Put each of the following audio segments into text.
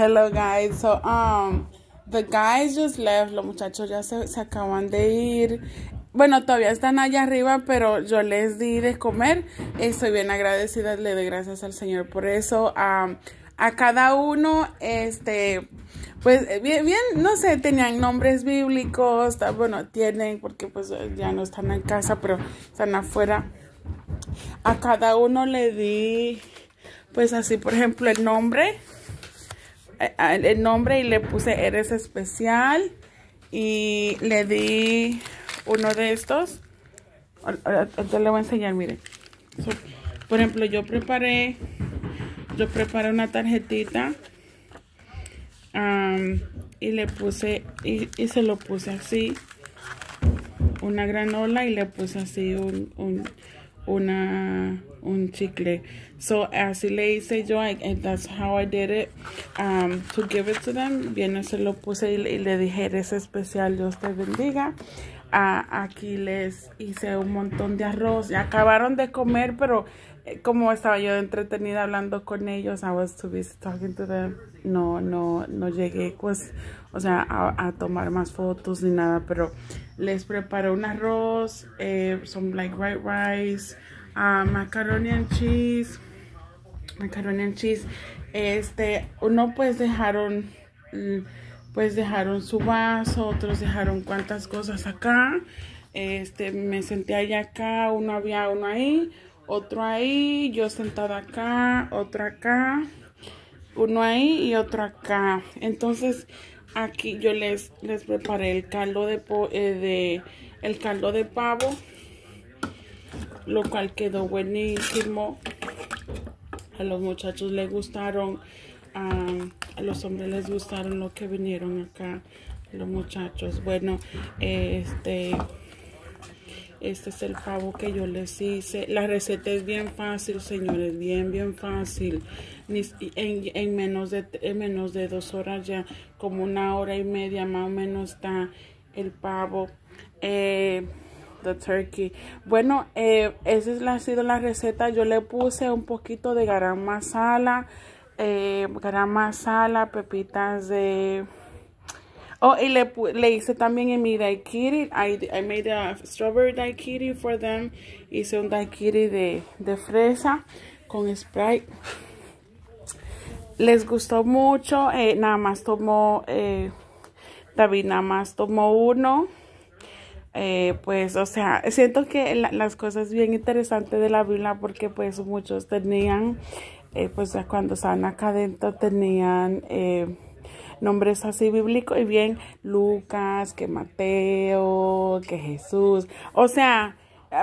Hello guys. So um the guys just left, los muchachos ya se, acaban de ir. Bueno, todavía están allá arriba, pero yo les di de comer. Estoy bien agradecida, le doy gracias al Señor por eso. Um, a cada uno, este, pues eh, bien, no sé, tenían nombres bíblicos, bueno, tienen, porque pues ya no están en casa, pero están afuera. A cada uno le di, pues así, por ejemplo, el nombre el nombre y le puse eres especial y le di uno de estos te le voy a enseñar miren por ejemplo yo preparé yo preparé una tarjetita y le puse y, se lo puse así una granola y le puse así un una un chicle. So así le hice yo, I, that's how I did it. Um, to give it to them, bien, se lo puse y, y le dije, eres especial, Dios te bendiga aquí les hice un montón de arroz. Ya acabaron de comer, pero eh, como estaba yo entretenida hablando con ellos, I was No, no, no llegué, pues, o sea, a, tomar más fotos ni nada, pero les preparé un arroz, son eh, some like white rice, uh, macaroni and cheese, macaroni and cheese. Este, uno pues dejaron pues dejaron su vaso, otros dejaron cuantas cosas acá. Este, me senté allá acá, uno había uno ahí, otro ahí, yo sentada acá, otro acá, uno ahí y otro acá. Entonces, aquí yo les, les preparé el caldo de, eh, de el caldo de pavo, lo cual quedó buenísimo. A los muchachos les gustaron a los hombres les gustaron lo que vinieron acá los muchachos. Bueno, este este es el pavo que yo les hice. La receta es bien fácil, señores, bien, bien fácil. En, en, menos, de, menos de dos horas ya, como una hora y media más o menos está el pavo. Eh, the turkey. Bueno, eh, esa es la, ha sido la receta. Yo le puse un poquito de garam masala eh, gran pepitas de... Oh, y le, hice también en mi daiquiri. I, made a strawberry daiquiri for them. Hice un daiquiri de, de fresa con Sprite. Les gustó mucho. Eh, nada más tomó... Eh, David nada más tomó uno. Eh, pues, o sea, siento que las cosas bien interesantes de la Biblia porque pues muchos tenían eh, pues cuando estaban acá adentro tenían eh, nombres así bíblicos y bien Lucas, que Mateo, que Jesús, o sea,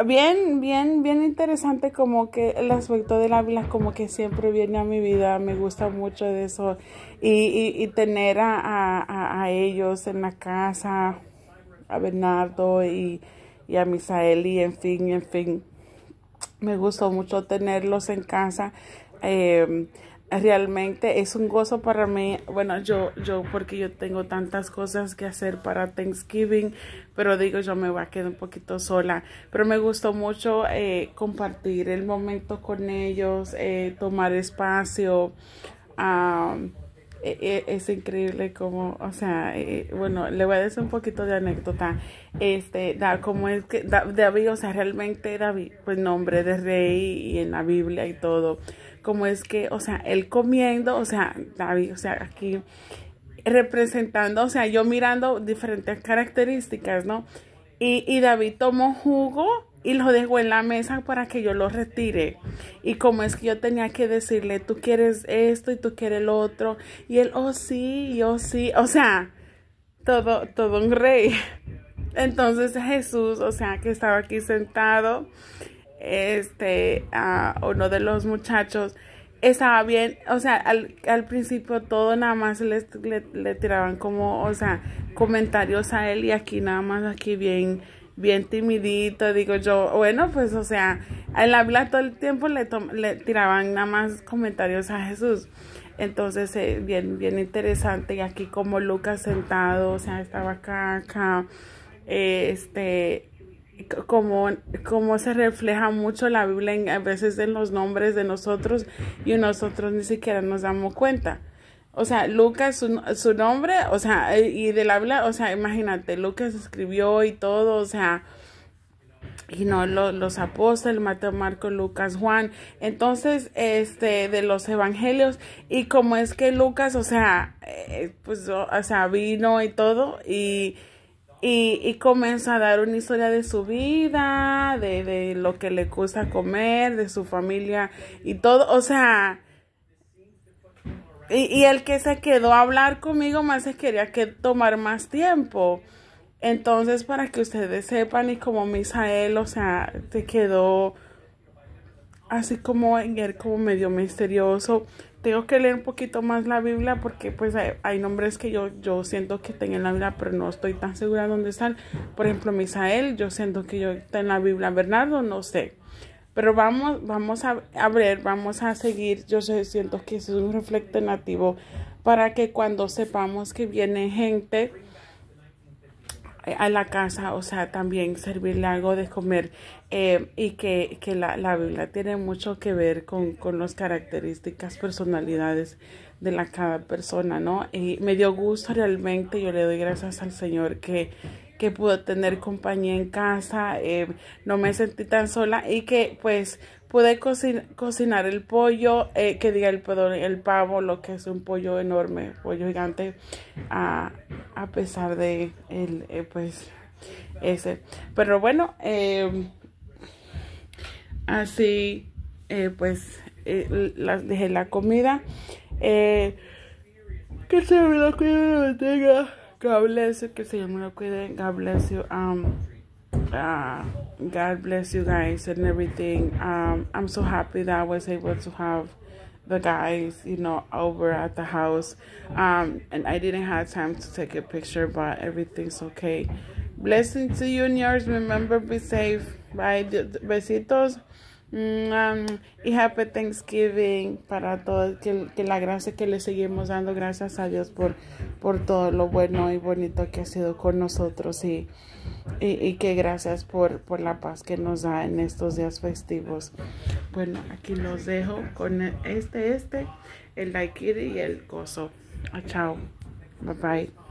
bien, bien, bien interesante como que el aspecto de del Ávila como que siempre viene a mi vida, me gusta mucho de eso y, y, y tener a, ellos en la casa, a Bernardo y, y a Misael y en fin, en fin me gustó mucho tenerlos en casa. Em, realmente es un gozo para mí. Bueno, yo, yo, porque yo tengo tantas cosas que hacer para Thanksgiving, pero digo, yo me voy a quedar un poquito sola. Pero me gustó mucho eh, compartir el momento con ellos, eh, tomar espacio. E, e, es increíble como, o sea, e, bueno, le voy a decir un poquito de anécdota. Este, da, como es que David, o sea, realmente David, pues nombre de rey y en la Biblia y todo. Como es que, o sea, él comiendo, o sea, David, o sea, aquí representando, o sea, yo mirando diferentes características, ¿no? Y, y David tomó jugo y lo dejó en la mesa para que yo lo retire. Y como es que yo tenía que decirle, tú quieres esto y tú quieres lo otro. Y él, oh sí, yo oh, sí. O sea, todo, todo un rey. Entonces Jesús, o sea, que estaba aquí sentado, este, a uno de los muchachos, estaba bien, o sea, al, principio todo nada más le tiraban como, o sea, comentarios a él y aquí nada más, aquí bien bien timidito, digo yo, bueno, pues o sea, él habla todo el tiempo le, le tiraban nada más comentarios a Jesús. Entonces, eh, bien, bien interesante. Y aquí como Lucas sentado, o sea, estaba acá, acá, este, como, como se refleja mucho la Biblia en, a veces en los nombres de nosotros y nosotros ni siquiera nos damos cuenta. O sea, Lucas, su, nombre, o sea, y del habla, o sea, imagínate, Lucas escribió y todo, o sea, y no los apóstoles, Mateo, Marco, Lucas, Juan, entonces, este, de los evangelios, y como es que Lucas, o sea, eh, pues, o, sea, vino y todo, y, y, y comenzó a dar una historia de su vida, de, de lo que le gusta comer, de su familia y todo, o sea, y, el que se quedó a hablar conmigo más se quería que tomar más tiempo. Entonces, para que ustedes sepan, y como Misael, o sea, se quedó así como en él, como medio misterioso. Tengo que leer un poquito más la Biblia porque pues hay, nombres que yo, yo siento que están en la Biblia, pero no estoy tan segura dónde están. Por ejemplo, Misael, yo siento que yo está en la Biblia. Bernardo, no sé. Pero vamos, vamos a, ver, vamos a seguir. Yo siento que es un reflejo nativo para que cuando sepamos que viene gente a la casa, o sea, también servirle algo de comer eh, y que, que la, la, Biblia tiene mucho que ver con, con las características, personalidades de la cada persona, ¿no? Y me dio gusto realmente, yo le doy gracias al Señor que que pudo tener compañía en casa, eh, no me sentí tan sola y que pues pude cocinar el pollo, eh, que diga el, el pavo, lo que es un pollo enorme, pollo gigante, a, pesar de el, eh, pues ese. Pero bueno, em, así pues las dejé la comida. que se me la la tenga... Gablasio, que se llama cuide. God bless you. Um, uh, God bless you guys and everything. Um, I'm so happy that I was able to have the guys, you know, over at the house. Um, and I didn't have time to take a picture, but everything's okay. Blessings to you and yours. Remember, be safe. Bye. Besitos. Mm, y happy Thanksgiving para todos, que, la gracia que le seguimos dando, gracias a Dios por, por todo lo bueno y bonito que ha sido con nosotros y, y, que gracias por, por, la paz que nos da en estos días festivos. Bueno, aquí los dejo con e, este, este, el like y el coso. Ah, chao. Bye bye.